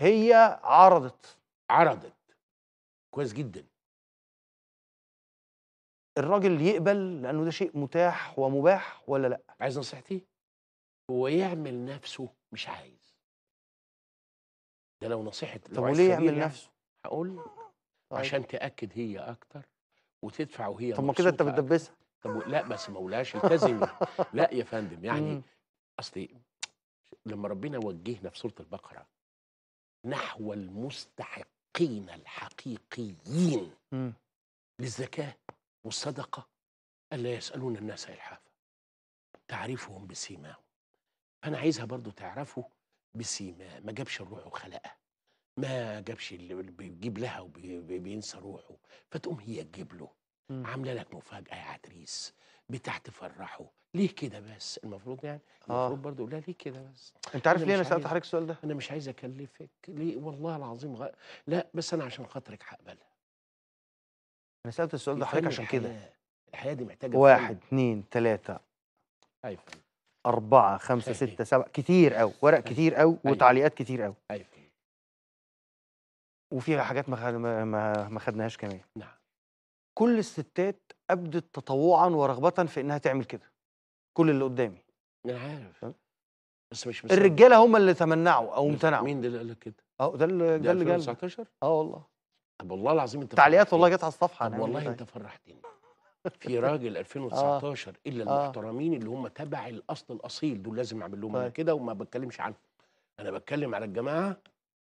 هي عرضت عرضت كويس جدا الراجل يقبل لانه ده شيء متاح ومباح ولا لا عايز نصيحتي هو يعمل نفسه مش عايز ده لو نصيحه طب وليه يعمل يعني نفسه هقول طيب. عشان تاكد هي اكتر وتدفع وهي طب ما كده انت بتدبسها طب لا بس مولاش التزم لا يا فندم يعني اصل لما ربنا وجهنا في سوره البقره نحو المستحقين الحقيقيين للزكاة والصدقة ألا يسألون الناس إلحافا تعرفهم بسيماهم أنا عايزها برضو تعرفه بسيما ما جابش الروح وخلقها ما جابش اللي بيجيب لها وبينسى روحه فتقوم هي تجيب له عامله لك مفاجاه يا عتريس بتاع تفرحه ليه كده بس المفروض يعني المفروض آه. برضه لا ليه كده بس انت عارف ليه انا سالت حضرتك السؤال ده انا مش عايز اكلفك ليه والله العظيم غ... لا بس انا عشان خاطرك هقبلها انا سالت السؤال ده حضرتك عشان كده الحياه دي محتاجه واحد اثنين ثلاثة ايوه أربعة خمسة أيوة. ستة سبعة كتير أوي ورق أيوة. كتير أوي أيوة. وتعليقات كتير أوي أيوة. وفي حاجات ما ما ما خدناهاش كمان نعم كل الستات ابدت تطوعا ورغبه في انها تعمل كده كل اللي قدامي انا عارف بس مش مسلم. الرجاله هم اللي تمنعوا او امتنعوا مين ده اللي قال لك كده؟ اه ده اللي ده اللي 2019 اه والله طب والله العظيم انت تعليقات والله جت على الصفحه طب يعني. والله انت طيب. فرحتني في راجل 2019 آه. الا المحترمين اللي هم تبع الاصل الاصيل دول لازم اعمل لهم انا طيب. كده وما بتكلمش عنهم انا بتكلم على الجماعه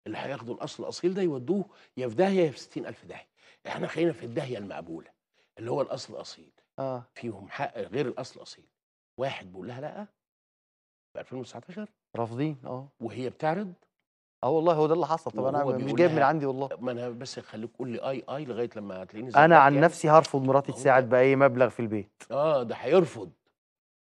اللي هياخدوا الاصل الاصيل ده يودوه يا في داهيه يا في 60000 داهيه احنا خلينا في الداهيه المقبوله اللي هو الاصل الاصيل اه فيهم حق غير الاصل الاصيل واحد بيقول لها لا في 2019 رافضين اه وهي بتعرض اه والله هو ده اللي حصل طب انا مش جايب من عندي والله ما انا بس خليك قول لي اي اي لغايه لما هتلاقيني انا عن يعني. نفسي هرفض مراتي تساعد باي مبلغ في البيت اه ده هيرفض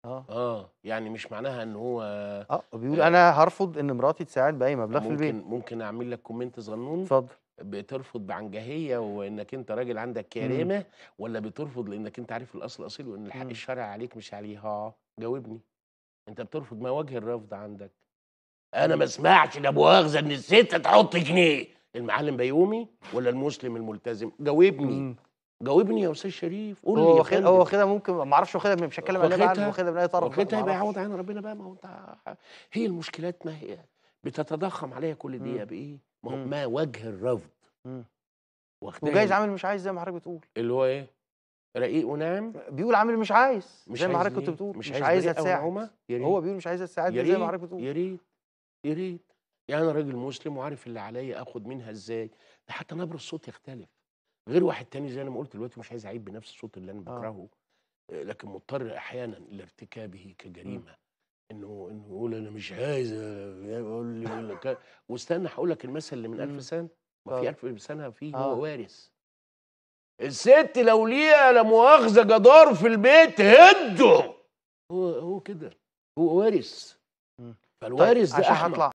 اه اه يعني مش معناها ان هو اه بيقول آه. انا هرفض ان مراتي تساعد باي مبلغ في البيت ممكن ممكن اعمل لك كومنت صغنون اتفضل بترفض بعنجهيه وانك انت راجل عندك كرامه ولا بترفض لانك انت عارف الاصل اصيل وان الحق الشرعي عليك مش عليها جاوبني انت بترفض ما وجه الرفض عندك انا ما اسمعش لا مؤاخذه ان الست تحط جنيه المعلم بيومي ولا المسلم الملتزم جاوبني جاوبني يا استاذ شريف قول لي هو واخدها هو واخدها ممكن ما اعرفش واخدها مش هتكلم عليها واخدها من اي طرف واخدها يبقى يعوض عين ربنا بقى ما هو انت هي المشكلات ما هي بتتضخم عليا كل دقيقه بايه؟ ما, هو ما وجه الرفض وجايز يعني. عامل مش عايز زي ما حضرتك بتقول اللي هو ايه رقيق وناعم بيقول عامل مش عايز مش زي ما حضرتك كنت إيه؟ بتقول مش, مش عايز اتساعد هو بيقول مش عايز اتساعد زي ما حضرتك بتقول يا ريت يا ريت يعني انا راجل مسلم وعارف اللي عليا اخد منها ازاي ده حتى نبر الصوت يختلف غير واحد تاني زي انا ما قلت دلوقتي مش عايز اعيب بنفس الصوت اللي انا بكرهه آه. لكن مضطر احيانا لارتكابه كجريمه م. انه انه يقول انا مش عايز آه، يقول لي واستنى هقول لك المثل اللي من 1000 سنه ما في 1000 سنه في هو آه. وارث الست لو ليها لا مؤاخذه جدار في البيت هده هو هو كده هو وارث فالوارث طيب ده احمق